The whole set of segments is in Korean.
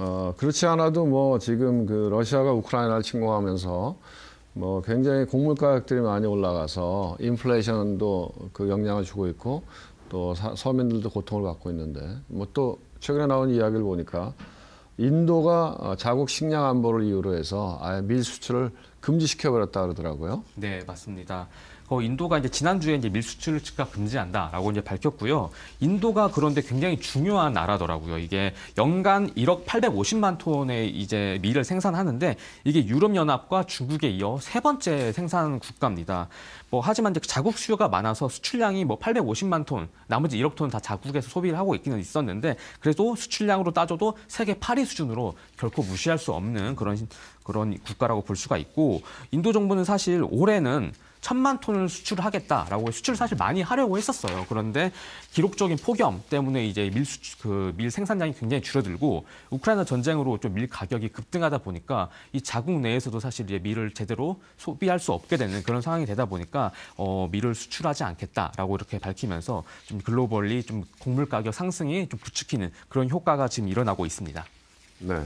어, 그렇지 않아도 뭐 지금 그 러시아가 우크라이나를 침공하면서 뭐 굉장히 곡물 가격들이 많이 올라가서 인플레이션도 그 영향을 주고 있고 또 사, 서민들도 고통을 받고 있는데 뭐 또 최근에 나온 이야기를 보니까 인도가 어, 자국 식량 안보를 이유로 해서 아예 밀 수출을 금지시켜 버렸다 그러더라고요. 네, 맞습니다. 어, 인도가 이제 지난주에 이제 밀수출 측가 금지한다라고 이제 밝혔고요. 인도가 그런데 굉장히 중요한 나라더라고요. 이게 연간 1억 850만 톤의 이제 밀을 생산하는데 이게 유럽연합과 중국에 이어 세 번째 생산 국가입니다. 뭐 하지만 이제 자국 수요가 많아서 수출량이 뭐 850만 톤, 나머지 1억 톤 다 자국에서 소비를 하고 있기는 있었는데 그래도 수출량으로 따져도 세계 8위 수준으로 결코 무시할 수 없는 그런 그런 국가라고 볼 수가 있고 인도 정부는 사실 올해는 천만 톤을 수출하겠다라고 수출 을 사실 많이 하려고 했었어요. 그런데 기록적인 폭염 때문에 이제 밀, 수, 출 그, 밀 생산량이 굉장히 줄어들고 우크라이나 전쟁으로 좀밀 가격이 급등하다 보니까 이 자국 내에서도 사실 이제 밀을 제대로 소비할 수 없게 되는 그런 상황이 되다 보니까 어, 밀을 수출하지 않겠다라고 이렇게 밝히면서 좀 글로벌리 좀 곡물 가격 상승이 좀 부추기는 그런 효과가 지금 일어나고 있습니다. 네.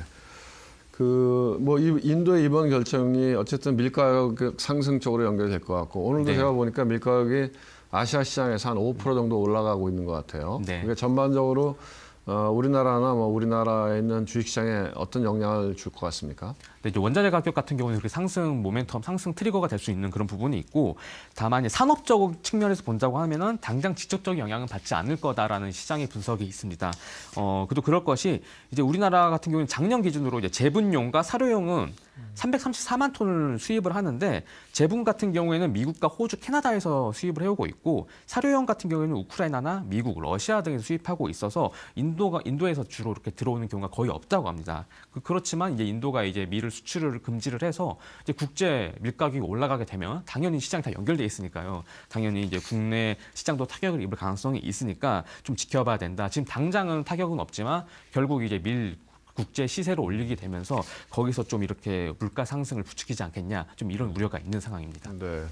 그뭐 인도의 이번 결정이 어쨌든 밀가격 상승 쪽으로 연결될 것 같고 오늘도 네. 제가 보니까 밀가격이 아시아 시장에서 한 5% 정도 올라가고 있는 것 같아요. 네. 그러니까 전반적으로 어, 우리나라나 뭐 우리나라에 있는 주식시장에 어떤 영향을 줄 것 같습니까? 네, 이제 원자재 가격 같은 경우는 이렇게 상승 모멘텀, 상승 트리거가 될 수 있는 그런 부분이 있고 다만 산업적 측면에서 본다고 하면은 당장 직접적인 영향은 받지 않을 거다라는 시장의 분석이 있습니다. 어, 그래도 그럴 것이 이제 우리나라 같은 경우는 작년 기준으로 이제 재분용과 사료용은 334만 톤을 수입을 하는데 제분 같은 경우에는 미국과 호주, 캐나다에서 수입을 해오고 있고 사료형 같은 경우에는 우크라이나나 미국, 러시아 등에서 수입하고 있어서 인도가 인도에서 주로 이렇게 들어오는 경우가 거의 없다고 합니다. 그, 그렇지만 이제 인도가 이제 밀을 수출을 금지를 해서 이제 국제 밀 가격이 올라가게 되면 당연히 시장이 다 연결돼 있으니까요. 당연히 이제 국내 시장도 타격을 입을 가능성이 있으니까 좀 지켜봐야 된다. 지금 당장은 타격은 없지만 결국 이제 밀 국제 시세를 올리게 되면서 거기서 좀 이렇게 물가 상승을 부추기지 않겠냐 좀 이런 우려가 있는 상황입니다. 네.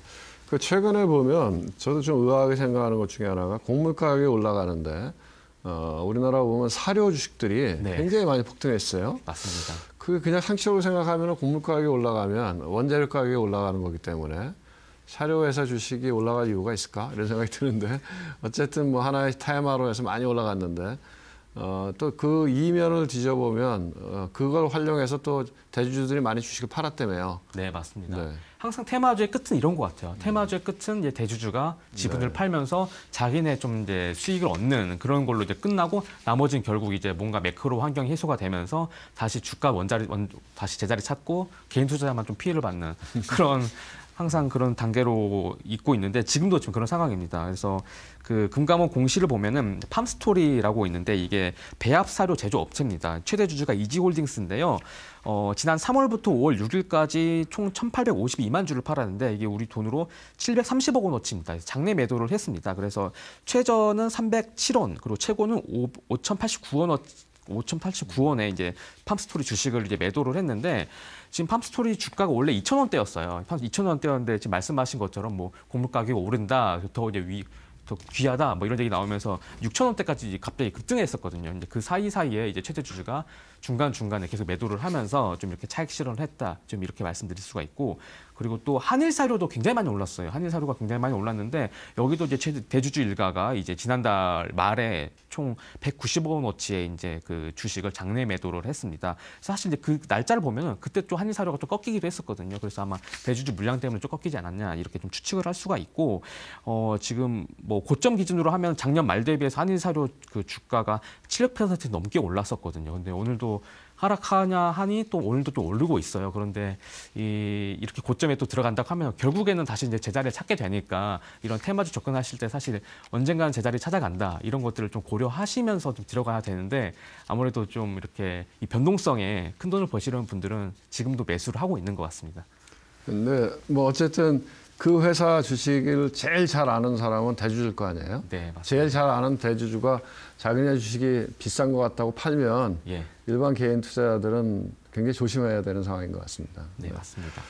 그 최근에 보면 저도 좀 의아하게 생각하는 것 중에 하나가 곡물 가격이 올라가는데 어, 우리나라 보면 사료 주식들이 네. 굉장히 많이 폭등했어요. 맞습니다. 그 그냥 상식적으로 생각하면 곡물 가격이 올라가면 원자료 가격이 올라가는 거기 때문에 사료 회사 주식이 올라갈 이유가 있을까 이런 생각이 드는데 어쨌든 뭐 하나의 테마로 해서 많이 올라갔는데 어, 또 그 이면을 뒤져보면 어, 그걸 활용해서 또 대주주들이 많이 주식을 팔았다며요. 네, 맞습니다. 네. 항상 테마주의 끝은 이런 것 같아요. 테마주의 끝은 이제 대주주가 지분을 네. 팔면서 자기네 좀 이제 수익을 얻는 그런 걸로 이제 끝나고 나머지는 결국 이제 뭔가 매크로 환경이 해소가 되면서 다시 주가 원자리 원, 다시 제자리 찾고 개인 투자자만 좀 피해를 받는 그런 항상 그런 단계로 있고 있는데 지금도 지금 그런 상황입니다. 그래서 그 금감원 공시를 보면은 팜스토리라고 있는데 이게 배합 사료 제조 업체입니다. 최대 주주가 이지홀딩스인데요. 어, 지난 3월부터 5월 6일까지 총 1,852만 주를 팔았는데 이게 우리 돈으로 730억 원어치입니다. 장내 매도를 했습니다. 그래서 최저는 307원, 그리고 최고는 5,089원 어치 5,089원에 이제 팜스토리 주식을 이제 매도를 했는데 지금 팜스토리 주가가 원래 2,000원대였어요. 2,000원대였는데 지금 말씀하신 것처럼 뭐 곡물 가격이 오른다. 더 이제 위 귀하다 뭐 이런 얘기 나오면서 6천 원대까지 갑자기 급등했었거든요. 근데 그 사이 사이에 이제 최대 주주가 중간 중간에 계속 매도를 하면서 좀 이렇게 차익 실현했다 을좀 이렇게 말씀드릴 수가 있고 그리고 또 한일 사료도 굉장히 많이 올랐어요. 한일 사료가 굉장히 많이 올랐는데 여기도 이제 대주주 일가가 이제 지난달 말에 총 190억 원어치의 이제 그 주식을 장내 매도를 했습니다. 사실 이제 그 날짜를 보면은 그때 또 한일 사료가 또 꺾이기도 했었거든요. 그래서 아마 대주주 물량 때문에 좀 꺾이지 않았냐 이렇게 좀 추측을 할 수가 있고 어 지금 뭐 고점 기준으로 하면 작년 말 대비해서 한일 사료 그 주가가 700% 넘게 올랐었거든요. 근데 오늘도 하락하냐 하니 또 오늘도 또 오르고 있어요. 그런데 이 이렇게 고점 시스템에 또 들어간다고 하면 결국에는 다시 이제 제자리를 찾게 되니까 이런 테마주 접근하실 때 사실 언젠가는 제자리 찾아간다 이런 것들을 좀 고려하시면서 좀 들어가야 되는데 아무래도 좀 이렇게 이 변동성에 큰 돈을 버시려는 분들은 지금도 매수를 하고 있는 것 같습니다. 근데 뭐 어쨌든 그 회사 주식을 제일 잘 아는 사람은 대주주일 거 아니에요? 네, 맞습니다. 제일 잘 아는 대주주가 자기네 주식이 비싼 것 같다고 팔면 예. 일반 개인 투자자들은 굉장히 조심해야 되는 상황인 것 같습니다. 네, 맞습니다.